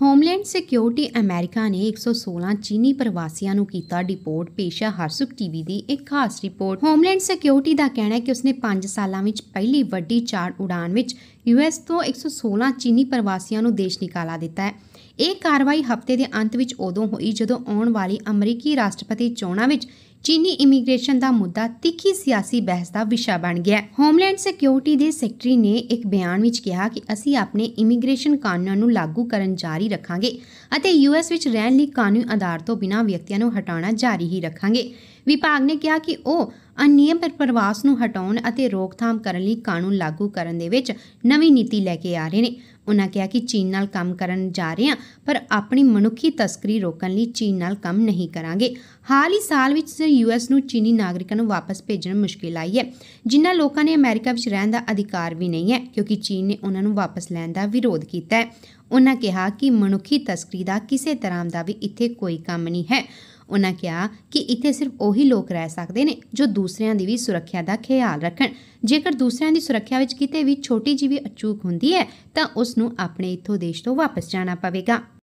homeland security America ਨੇ 116 ਚੀਨੀ ਪ੍ਰਵਾਸੀਆਂ ਨੂੰ ਕੀਤਾ ਡਿਪੋਰਟ ਪੇਸ਼ਾ ਹਰਸੁਖ ਟੀਵੀ ਦੀ ਇੱਕ ਖਾਸ ਰਿਪੋਰਟ ਹੋਮਲੈਂਡ ਸਿਕਿਉਰਿਟੀ ਦਾ ਕਹਿਣਾ ਹੈ ਕਿ ਉਸਨੇ 5 ਸਾਲਾਂ ਵਿੱਚ ਪਹਿਲੀ ਵੱਡੀ ਚਾਰ ਉਡਾਨ ਵਿੱਚ ਯੂਐਸ ਤੋਂ 116 ਚੀਨੀ ਪ੍ਰਵਾਸੀਆਂ ਨੂੰ ਦੇਸ਼ ਨਿਕਾਲਾ ਦਿੱਤਾ ਹੈ ਇਹ ਕਾਰਵਾਈ ਹਫ਼ਤੇ ਦੇ ਅੰਤ ਵਿੱਚ ਉਦੋਂ ਹੋਈ ਜਦੋਂ ਆਉਣ ਵਾਲੀ ਅਮਰੀਕੀ ਰਾਸ਼ਟਰਪਤੀ ਚੋਣਾਂ ਵਿੱਚ ਚੀਨੀ ਇਮੀਗ੍ਰੇਸ਼ਨ ਦਾ ਮੁੱਦਾ ਤਿੱਖੀ ਸਿਆਸੀ ਬਹਿਸ ਦਾ ਵਿਸ਼ਾ ਬਣ ਗਿਆ ਹੋਮਲੈਂਡ ਸਿਕਿਉਰਿਟੀ ਦੇ ਸੈਕਟਰੀ ਨੇ ਇੱਕ ਬਿਆਨ ਵਿੱਚ ਕਿਹਾ ਕਿ ਅਸੀਂ ਆਪਣੇ ਇਮੀਗ੍ਰੇਸ਼ਨ ਕਾਨੂੰਨਾਂ ਨੂੰ ਲਾਗੂ ਕਰਨ ਜਾਰੀ ਰੱਖਾਂਗੇ ਅਤੇ ਯੂਐਸ ਵਿੱਚ ਰਹਿਣ ਲਈ ਕਾਨੂੰਨੀ ਆਧਾਰ ਤੋਂ ਬਿਨਾਂ ਵਿਅਕਤੀਆਂ ਨੂੰ ਹਟਾਉਣਾ ਜਾਰੀ ਹੀ ਰੱਖਾਂਗੇ ਵਿਭਾਗ ਨੇ ਕਿਹਾ ਕਿ ਉਹ ਅਨਿਯਮਿਤ ਪ੍ਰਵਾਸ ਨੂੰ ਹਟਾਉਣ ਅਤੇ ਰੋਕਥਾਮ ਕਰਨ ਲਈ ਕਾਨੂੰਨ ਲਾਗੂ ਕਰਨ ਦੇ ਵਿੱਚ ਨਵੀਂ ਨੀਤੀ ਲੈ ਕੇ ਆ ਰਹੇ ਨੇ ਉਹਨਾਂ ਕਿਹਾ ਕਿ ਚੀਨ ਨਾਲ ਕੰਮ ਕਰਨ ਜਾ ਰਹੇ ਹਾਂ ਪਰ ਆਪਣੀ ਮਨੁੱਖੀ ਤਸਕਰੀ ਰੋਕਣ ਲਈ ਚੀਨ ਨਾਲ ਕੰਮ ਨਹੀਂ ਕਰਾਂਗੇ ਹਾਲ ਹੀ ਸਾਲ ਵਿੱਚ ਯੂਐਸ ਨੂੰ ਚੀਨੀ ਨਾਗਰਿਕਾਂ ਨੂੰ ਵਾਪਸ ਭੇਜਣ ਮੁਸ਼ਕਿਲ ਆਈ ਹੈ ਜਿਨ੍ਹਾਂ ਲੋਕਾਂ ਨੇ ਅਮਰੀਕਾ ਵਿੱਚ ਰਹਿਣ ਦਾ ਅਧਿਕਾਰ ਵੀ ਨਹੀਂ ਹੈ ਕਿਉਂਕਿ ਚੀਨ ਨੇ ਉਹਨਾਂ ਨੂੰ ਵਾਪਸ ਲੈਣ ਦਾ ਵਿਰੋਧ ਕੀਤਾ ਹੈ ਉਹਨਾਂ ਕਿਹਾ ਕਿ ਮਨੁੱਖੀ ਤਸਕਰੀ ਦਾ ਕਿਸੇ ਤਰ੍ਹਾਂ ਦਾ ਵੀ ਇੱਥੇ ਕੋਈ ਕੰਮ ਨਹੀਂ ਹੈ ਉਹਨਾਂ ਕਿਹਾ ਕਿ ਇੱਥੇ ਸਿਰਫ ਉਹੀ ਲੋਕ ਰਹਿ ਸਕਦੇ ਨੇ ਜੋ ਦੂਸਰਿਆਂ ਦੀ ਵੀ ਸੁਰੱਖਿਆ ਦਾ ਖਿਆਲ ਰੱਖਣ ਜੇਕਰ ਦੂਸਰਿਆਂ ਦੀ ਸੁਰੱਖਿਆ ਵਿੱਚ ਕਿਤੇ ਵੀ ਛੋਟੀ ਜਿਹੀ ਵੀ ਅਚੂਕ ਹੁੰਦੀ ਹੈ ਤਾਂ ਉਸ ਨੂੰ ਆਪਣੇ ਇਥੋਂ ਦੇਸ਼ ਤੋਂ ਵਾਪਸ ਜਾਣਾ ਪਵੇਗਾ